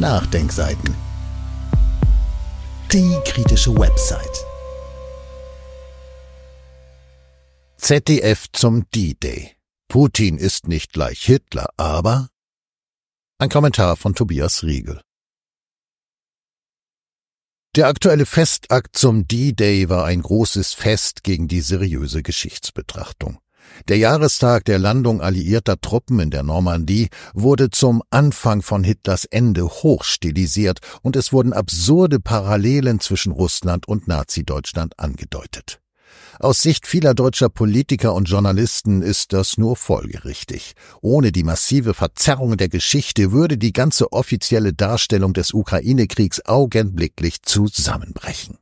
Nachdenkseiten. Die kritische Website. ZDF zum D-Day. Putin ist nicht gleich Hitler, aber ein Kommentar von Tobias Riegel. Der aktuelle Festakt zum D-Day war ein großes Fest gegen die seriöse Geschichtsbetrachtung. Der Jahrestag der Landung alliierter Truppen in der Normandie wurde zum Anfang von Hitlers Ende hochstilisiert und es wurden absurde Parallelen zwischen Russland und Nazi-Deutschland angedeutet. Aus Sicht vieler deutscher Politiker und Journalisten ist das nur folgerichtig. Ohne die massive Verzerrung der Geschichte würde die ganze offizielle Darstellung des Ukraine-Kriegs augenblicklich zusammenbrechen.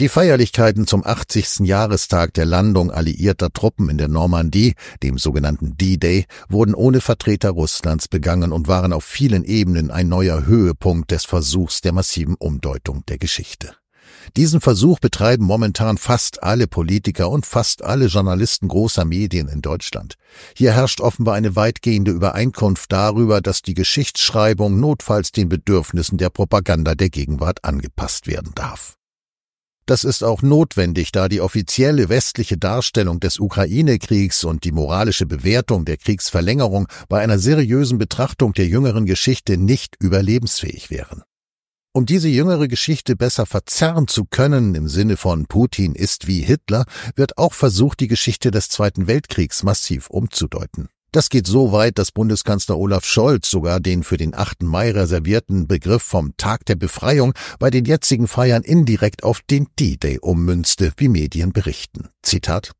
Die Feierlichkeiten zum 80. Jahrestag der Landung alliierter Truppen in der Normandie, dem sogenannten D-Day, wurden ohne Vertreter Russlands begangen und waren auf vielen Ebenen ein neuer Höhepunkt des Versuchs der massiven Umdeutung der Geschichte. Diesen Versuch betreiben momentan fast alle Politiker und fast alle Journalisten großer Medien in Deutschland. Hier herrscht offenbar eine weitgehende Übereinkunft darüber, dass die Geschichtsschreibung notfalls den Bedürfnissen der Propaganda der Gegenwart angepasst werden darf. Das ist auch notwendig, da die offizielle westliche Darstellung des Ukraine-Kriegs und die moralische Bewertung der Kriegsverlängerung bei einer seriösen Betrachtung der jüngeren Geschichte nicht überlebensfähig wären. Um diese jüngere Geschichte besser verzerren zu können, im Sinne von Putin ist wie Hitler, wird auch versucht, die Geschichte des Zweiten Weltkriegs massiv umzudeuten. Das geht so weit, dass Bundeskanzler Olaf Scholz sogar den für den 8. Mai reservierten Begriff vom Tag der Befreiung bei den jetzigen Feiern indirekt auf den D-Day ummünzte, wie Medien berichten. Zitat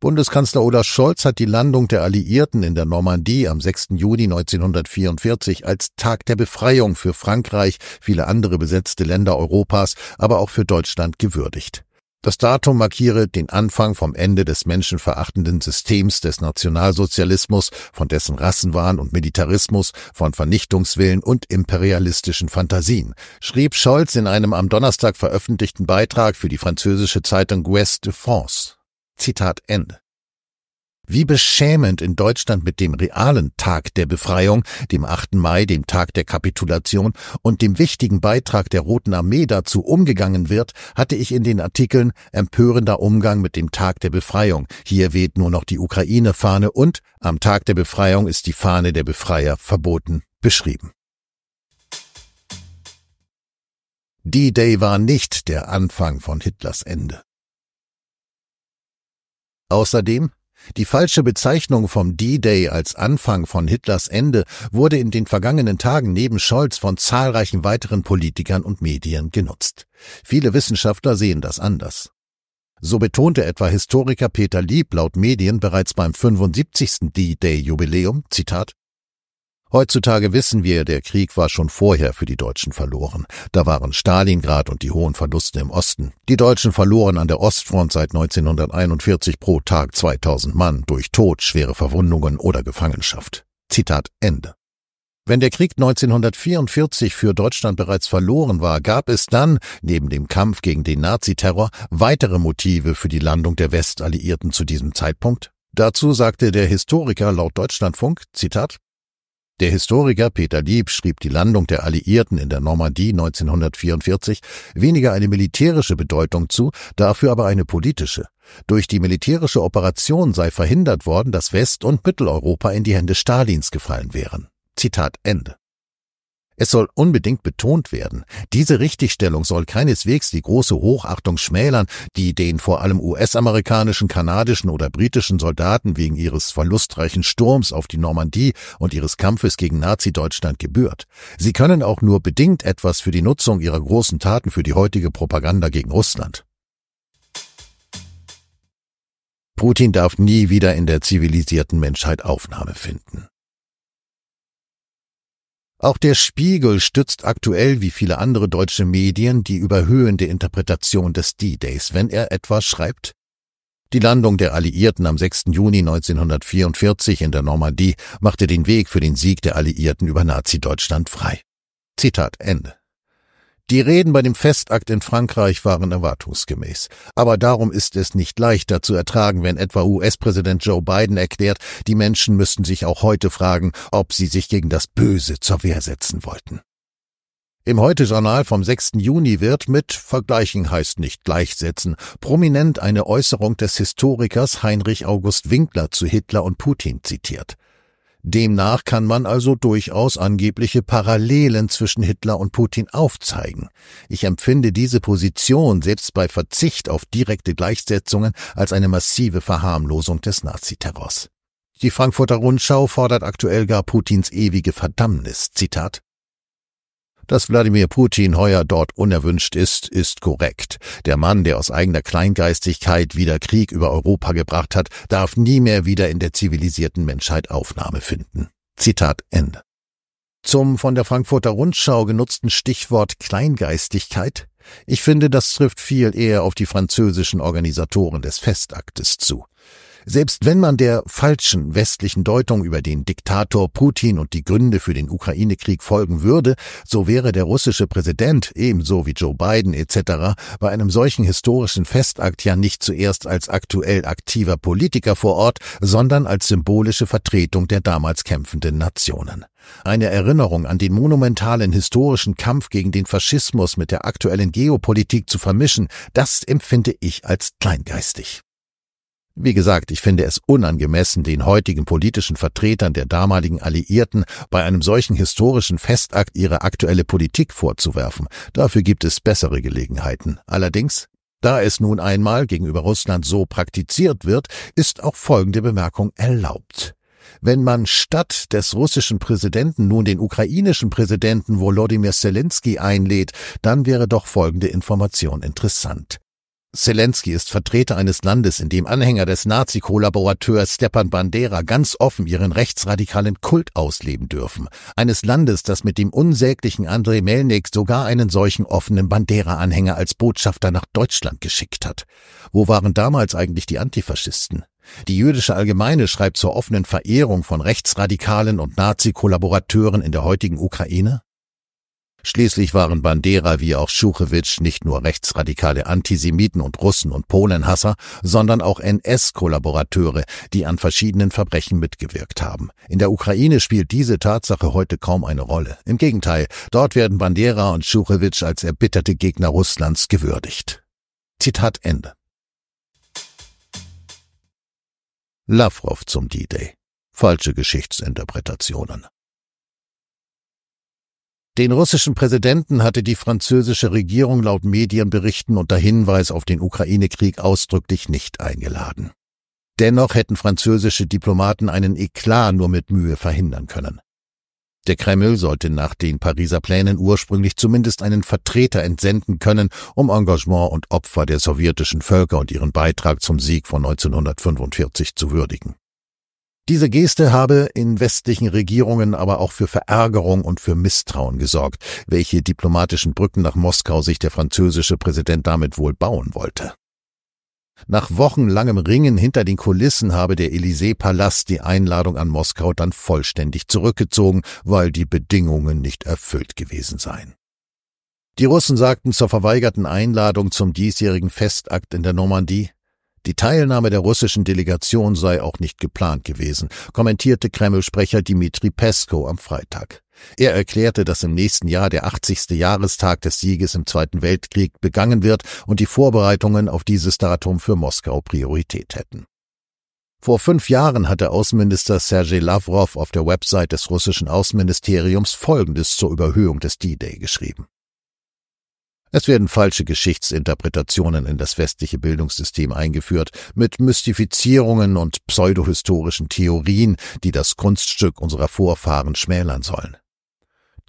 Bundeskanzler Olaf Scholz hat die Landung der Alliierten in der Normandie am 6. Juni 1944 als Tag der Befreiung für Frankreich, viele andere besetzte Länder Europas, aber auch für Deutschland gewürdigt. Das Datum markiere den Anfang vom Ende des menschenverachtenden Systems des Nationalsozialismus, von dessen Rassenwahn und Militarismus, von Vernichtungswillen und imperialistischen Fantasien, schrieb Scholz in einem am Donnerstag veröffentlichten Beitrag für die französische Zeitung West de France. Zitat Ende. Wie beschämend in Deutschland mit dem realen Tag der Befreiung, dem 8. Mai, dem Tag der Kapitulation und dem wichtigen Beitrag der Roten Armee dazu umgegangen wird, hatte ich in den Artikeln Empörender Umgang mit dem Tag der Befreiung, hier weht nur noch die Ukraine-Fahne und am Tag der Befreiung ist die Fahne der Befreier verboten beschrieben. D-Day war nicht der Anfang von Hitlers Ende. Außerdem die falsche Bezeichnung vom D-Day als Anfang von Hitlers Ende wurde in den vergangenen Tagen neben Scholz von zahlreichen weiteren Politikern und Medien genutzt. Viele Wissenschaftler sehen das anders. So betonte etwa Historiker Peter Lieb laut Medien bereits beim 75. D-Day-Jubiläum, Zitat, Heutzutage wissen wir, der Krieg war schon vorher für die Deutschen verloren. Da waren Stalingrad und die hohen Verluste im Osten. Die Deutschen verloren an der Ostfront seit 1941 pro Tag 2000 Mann durch Tod, schwere Verwundungen oder Gefangenschaft. Zitat Ende. Wenn der Krieg 1944 für Deutschland bereits verloren war, gab es dann, neben dem Kampf gegen den Naziterror, weitere Motive für die Landung der Westalliierten zu diesem Zeitpunkt? Dazu sagte der Historiker laut Deutschlandfunk, Zitat, der Historiker Peter Lieb schrieb die Landung der Alliierten in der Normandie 1944 weniger eine militärische Bedeutung zu, dafür aber eine politische. Durch die militärische Operation sei verhindert worden, dass West- und Mitteleuropa in die Hände Stalins gefallen wären. Zitat Ende. Es soll unbedingt betont werden, diese Richtigstellung soll keineswegs die große Hochachtung schmälern, die den vor allem US-amerikanischen, kanadischen oder britischen Soldaten wegen ihres verlustreichen Sturms auf die Normandie und ihres Kampfes gegen Nazi-Deutschland gebührt. Sie können auch nur bedingt etwas für die Nutzung ihrer großen Taten für die heutige Propaganda gegen Russland. Putin darf nie wieder in der zivilisierten Menschheit Aufnahme finden. Auch der Spiegel stützt aktuell wie viele andere deutsche Medien die überhöhende Interpretation des D-Days, wenn er etwa schreibt, die Landung der Alliierten am 6. Juni 1944 in der Normandie machte den Weg für den Sieg der Alliierten über Nazi-Deutschland frei. Zitat Ende. Die Reden bei dem Festakt in Frankreich waren erwartungsgemäß. Aber darum ist es nicht leichter zu ertragen, wenn etwa US-Präsident Joe Biden erklärt, die Menschen müssten sich auch heute fragen, ob sie sich gegen das Böse zur Wehr setzen wollten. Im Heute-Journal vom 6. Juni wird mit Vergleichen heißt nicht gleichsetzen prominent eine Äußerung des Historikers Heinrich August Winkler zu Hitler und Putin zitiert. Demnach kann man also durchaus angebliche Parallelen zwischen Hitler und Putin aufzeigen. Ich empfinde diese Position selbst bei Verzicht auf direkte Gleichsetzungen als eine massive Verharmlosung des Naziterrors. Die Frankfurter Rundschau fordert aktuell gar Putins ewige Verdammnis. Zitat dass Wladimir Putin heuer dort unerwünscht ist, ist korrekt. Der Mann, der aus eigener Kleingeistigkeit wieder Krieg über Europa gebracht hat, darf nie mehr wieder in der zivilisierten Menschheit Aufnahme finden. Zitat Ende. Zum von der Frankfurter Rundschau genutzten Stichwort Kleingeistigkeit ich finde, das trifft viel eher auf die französischen Organisatoren des Festaktes zu. Selbst wenn man der falschen westlichen Deutung über den Diktator Putin und die Gründe für den Ukraine-Krieg folgen würde, so wäre der russische Präsident, ebenso wie Joe Biden etc., bei einem solchen historischen Festakt ja nicht zuerst als aktuell aktiver Politiker vor Ort, sondern als symbolische Vertretung der damals kämpfenden Nationen. Eine Erinnerung an den monumentalen historischen Kampf gegen den Faschismus mit der aktuellen Geopolitik zu vermischen, das empfinde ich als kleingeistig. Wie gesagt, ich finde es unangemessen, den heutigen politischen Vertretern der damaligen Alliierten bei einem solchen historischen Festakt ihre aktuelle Politik vorzuwerfen. Dafür gibt es bessere Gelegenheiten. Allerdings, da es nun einmal gegenüber Russland so praktiziert wird, ist auch folgende Bemerkung erlaubt. Wenn man statt des russischen Präsidenten nun den ukrainischen Präsidenten Volodymyr Zelensky einlädt, dann wäre doch folgende Information interessant. Zelensky ist Vertreter eines Landes, in dem Anhänger des Nazi-Kollaborateurs Stepan Bandera ganz offen ihren rechtsradikalen Kult ausleben dürfen. Eines Landes, das mit dem unsäglichen Andrei Melnik sogar einen solchen offenen Bandera-Anhänger als Botschafter nach Deutschland geschickt hat. Wo waren damals eigentlich die Antifaschisten? Die jüdische Allgemeine schreibt zur offenen Verehrung von Rechtsradikalen und Nazi-Kollaborateuren in der heutigen Ukraine. Schließlich waren Bandera wie auch Schuchewitsch nicht nur rechtsradikale Antisemiten und Russen und Polenhasser, sondern auch NS-Kollaborateure, die an verschiedenen Verbrechen mitgewirkt haben. In der Ukraine spielt diese Tatsache heute kaum eine Rolle. Im Gegenteil, dort werden Bandera und Schuchewitsch als erbitterte Gegner Russlands gewürdigt. Zitat Ende. Lavrov zum D-Day. Falsche Geschichtsinterpretationen. Den russischen Präsidenten hatte die französische Regierung laut Medienberichten unter Hinweis auf den Ukraine-Krieg ausdrücklich nicht eingeladen. Dennoch hätten französische Diplomaten einen Eklat nur mit Mühe verhindern können. Der Kreml sollte nach den Pariser Plänen ursprünglich zumindest einen Vertreter entsenden können, um Engagement und Opfer der sowjetischen Völker und ihren Beitrag zum Sieg von 1945 zu würdigen. Diese Geste habe in westlichen Regierungen aber auch für Verärgerung und für Misstrauen gesorgt, welche diplomatischen Brücken nach Moskau sich der französische Präsident damit wohl bauen wollte. Nach wochenlangem Ringen hinter den Kulissen habe der Élysée-Palast die Einladung an Moskau dann vollständig zurückgezogen, weil die Bedingungen nicht erfüllt gewesen seien. Die Russen sagten zur verweigerten Einladung zum diesjährigen Festakt in der Normandie, die Teilnahme der russischen Delegation sei auch nicht geplant gewesen, kommentierte Kreml-Sprecher Dmitri Pesko am Freitag. Er erklärte, dass im nächsten Jahr der 80. Jahrestag des Sieges im Zweiten Weltkrieg begangen wird und die Vorbereitungen auf dieses Datum für Moskau Priorität hätten. Vor fünf Jahren hatte Außenminister Sergei Lavrov auf der Website des russischen Außenministeriums Folgendes zur Überhöhung des D-Day geschrieben. Es werden falsche Geschichtsinterpretationen in das westliche Bildungssystem eingeführt, mit Mystifizierungen und pseudohistorischen Theorien, die das Kunststück unserer Vorfahren schmälern sollen.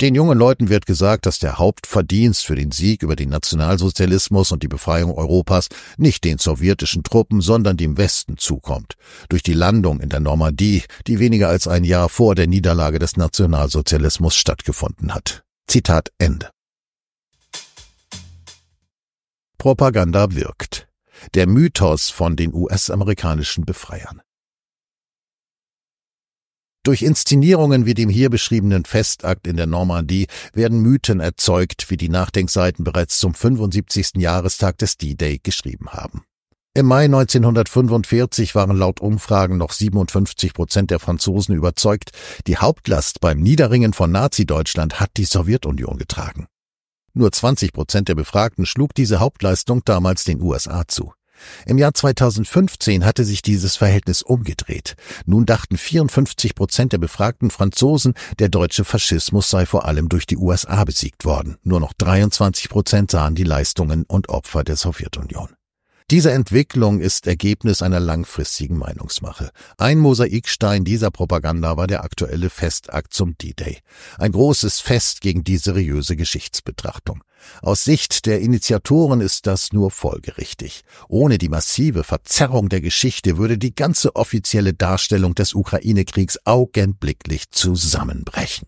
Den jungen Leuten wird gesagt, dass der Hauptverdienst für den Sieg über den Nationalsozialismus und die Befreiung Europas nicht den sowjetischen Truppen, sondern dem Westen zukommt. Durch die Landung in der Normandie, die weniger als ein Jahr vor der Niederlage des Nationalsozialismus stattgefunden hat. Zitat Ende. Propaganda wirkt. Der Mythos von den US-amerikanischen Befreiern. Durch Inszenierungen wie dem hier beschriebenen Festakt in der Normandie werden Mythen erzeugt, wie die Nachdenkseiten bereits zum 75. Jahrestag des D-Day geschrieben haben. Im Mai 1945 waren laut Umfragen noch 57 Prozent der Franzosen überzeugt, die Hauptlast beim Niederringen von Nazi-Deutschland hat die Sowjetunion getragen. Nur 20 Prozent der Befragten schlug diese Hauptleistung damals den USA zu. Im Jahr 2015 hatte sich dieses Verhältnis umgedreht. Nun dachten 54 Prozent der befragten Franzosen, der deutsche Faschismus sei vor allem durch die USA besiegt worden. Nur noch 23 Prozent sahen die Leistungen und Opfer der Sowjetunion. Diese Entwicklung ist Ergebnis einer langfristigen Meinungsmache. Ein Mosaikstein dieser Propaganda war der aktuelle Festakt zum D-Day. Ein großes Fest gegen die seriöse Geschichtsbetrachtung. Aus Sicht der Initiatoren ist das nur folgerichtig. Ohne die massive Verzerrung der Geschichte würde die ganze offizielle Darstellung des Ukraine-Kriegs augenblicklich zusammenbrechen.